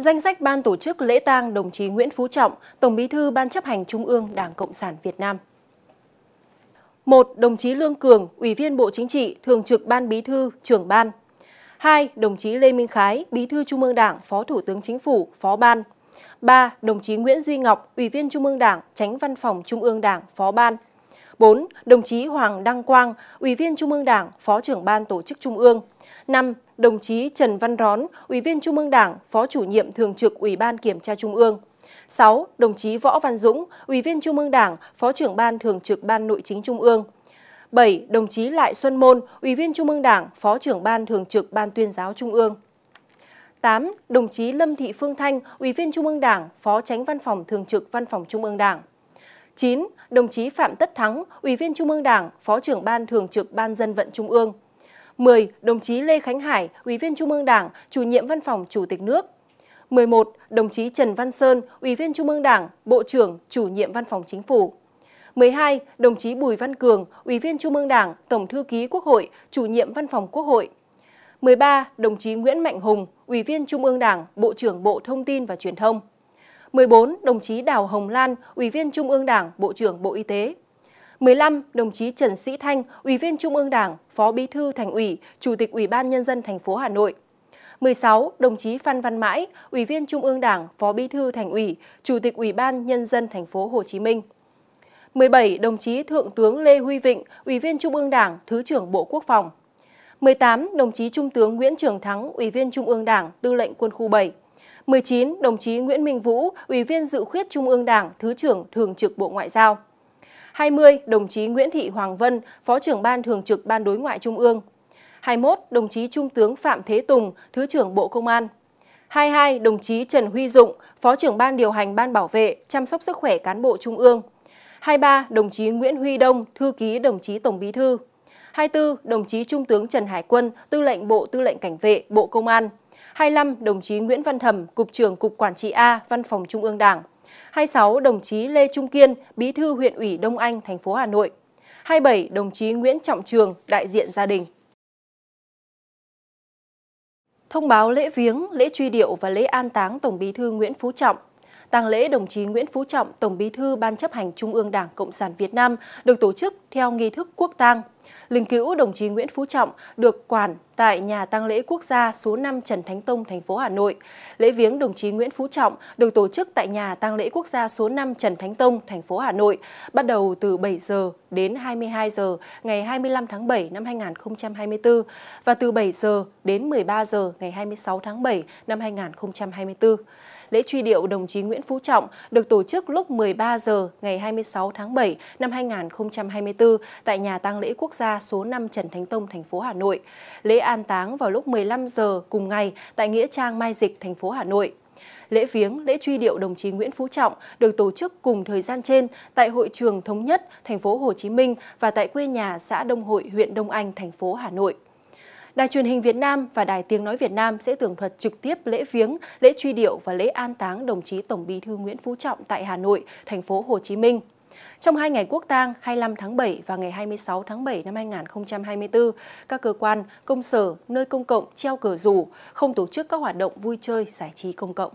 Danh sách ban tổ chức lễ tang đồng chí Nguyễn Phú Trọng, Tổng Bí thư Ban chấp hành Trung ương Đảng Cộng sản Việt Nam. 1. Đồng chí Lương Cường, Ủy viên Bộ Chính trị, Thường trực Ban Bí thư, Trưởng ban. 2. Đồng chí Lê Minh Khái, Bí thư Trung ương Đảng, Phó Thủ tướng Chính phủ, Phó ban. 3. Đồng chí Nguyễn Duy Ngọc, Ủy viên Trung ương Đảng, Tránh Văn phòng Trung ương Đảng, Phó ban. 4. Đồng chí Hoàng Đăng Quang, Ủy viên Trung ương Đảng, Phó trưởng Ban Tổ chức Trung ương. 5. Đồng chí Trần Văn Rón, Ủy viên Trung ương Đảng, Phó chủ nhiệm Thường trực Ủy ban Kiểm tra Trung ương. 6. Đồng chí Võ Văn Dũng, Ủy viên Trung ương Đảng, Phó trưởng Ban Thường trực Ban Nội chính Trung ương. 7. Đồng chí Lại Xuân Môn, Ủy viên Trung ương Đảng, Phó trưởng Ban Thường trực Ban Tuyên giáo Trung ương. 8. Đồng chí Lâm Thị Phương Thanh, Ủy viên Trung ương Đảng, Phó Tránh Văn phòng Thường trực Văn phòng Trung ương Đảng. 9. Đồng chí Phạm Tất Thắng, Ủy viên Trung ương Đảng, Phó trưởng Ban Thường trực Ban Dân vận Trung ương. 10. Đồng chí Lê Khánh Hải, Ủy viên Trung ương Đảng, Chủ nhiệm Văn phòng Chủ tịch nước. 11. Đồng chí Trần Văn Sơn, Ủy viên Trung ương Đảng, Bộ trưởng, Chủ nhiệm Văn phòng Chính phủ. 12. Đồng chí Bùi Văn Cường, Ủy viên Trung ương Đảng, Tổng thư ký Quốc hội, Chủ nhiệm Văn phòng Quốc hội. 13. Đồng chí Nguyễn Mạnh Hùng, Ủy viên Trung ương Đảng, Bộ trưởng Bộ Thông tin và Truyền thông. 14. Đồng chí Đào Hồng Lan, Ủy viên Trung ương Đảng, Bộ trưởng Bộ Y tế. 15. Đồng chí Trần Sĩ Thanh, Ủy viên Trung ương Đảng, Phó Bí thư Thành ủy, Chủ tịch Ủy ban Nhân dân thành phố Hà Nội. 16. Đồng chí Phan Văn Mãi, Ủy viên Trung ương Đảng, Phó Bí thư Thành ủy, Chủ tịch Ủy ban Nhân dân thành phố Hồ Chí Minh. 17. Đồng chí Thượng tướng Lê Huy Vịnh, Ủy viên Trung ương Đảng, Thứ trưởng Bộ Quốc phòng. 18. Đồng chí Trung tướng Nguyễn Trường Thắng, Ủy viên Trung ương Đảng, Tư lệnh Quân khu 7. 19. Đồng chí Nguyễn Minh Vũ, Ủy viên Dự khuyết Trung ương Đảng, Thứ trưởng Thường trực Bộ Ngoại giao. 20. Đồng chí Nguyễn Thị Hoàng Vân, Phó trưởng Ban Thường trực Ban Đối ngoại Trung ương. 21. Đồng chí Trung tướng Phạm Thế Tùng, Thứ trưởng Bộ Công an. 22. Đồng chí Trần Huy Dụng, Phó trưởng Ban Điều hành Ban Bảo vệ, Chăm sóc sức khỏe cán bộ Trung ương. 23. Đồng chí Nguyễn Huy Đông, Thư ký đồng chí Tổng Bí thư. 24. Đồng chí Trung tướng Trần Hải Quân, Tư lệnh Bộ Tư lệnh Cảnh vệ, Bộ Công an. 25 đồng chí Nguyễn Văn Thẩm, Cục trưởng Cục Quản trị A, Văn phòng Trung ương Đảng. 26 đồng chí Lê Trung Kiên, Bí thư huyện ủy Đông Anh, thành phố Hà Nội. 27 đồng chí Nguyễn Trọng Trường, đại diện gia đình. Thông báo lễ viếng, lễ truy điệu và lễ an táng Tổng Bí thư Nguyễn Phú Trọng. Tang lễ đồng chí Nguyễn Phú Trọng, Tổng Bí thư Ban chấp hành Trung ương Đảng Cộng sản Việt Nam được tổ chức theo nghi thức quốc tang linh cữu đồng chí Nguyễn Phú Trọng được quản tại nhà tang lễ quốc gia số 5 Trần Thánh Tông, thành phố Hà Nội. Lễ viếng đồng chí Nguyễn Phú Trọng được tổ chức tại nhà tang lễ quốc gia số 5 Trần Thánh Tông, thành phố Hà Nội, bắt đầu từ 7 giờ đến 22 giờ ngày 25 tháng 7 năm 2024 và từ 7 giờ đến 13 giờ ngày 26 tháng 7 năm 2024. Lễ truy điệu đồng chí Nguyễn Phú Trọng được tổ chức lúc 13 giờ ngày 26 tháng 7 năm 2024 tại nhà tang lễ quốc gia gia số 5 Trần Thánh Tông, thành phố Hà Nội. Lễ an táng vào lúc 15 giờ cùng ngày tại Nghĩa Trang Mai Dịch, thành phố Hà Nội. Lễ viếng, lễ truy điệu đồng chí Nguyễn Phú Trọng được tổ chức cùng thời gian trên tại hội trường thống nhất thành phố Hồ Chí Minh và tại quê nhà xã Đông Hội, huyện Đông Anh, thành phố Hà Nội. Đài truyền hình Việt Nam và Đài Tiếng Nói Việt Nam sẽ tường thuật trực tiếp lễ viếng, lễ truy điệu và lễ an táng đồng chí Tổng bí thư Nguyễn Phú Trọng tại Hà Nội, thành phố Hồ Chí Minh. Trong hai ngày quốc tang 25 tháng 7 và ngày 26 tháng 7 năm 2024, các cơ quan, công sở, nơi công cộng treo cờ rủ, không tổ chức các hoạt động vui chơi, giải trí công cộng.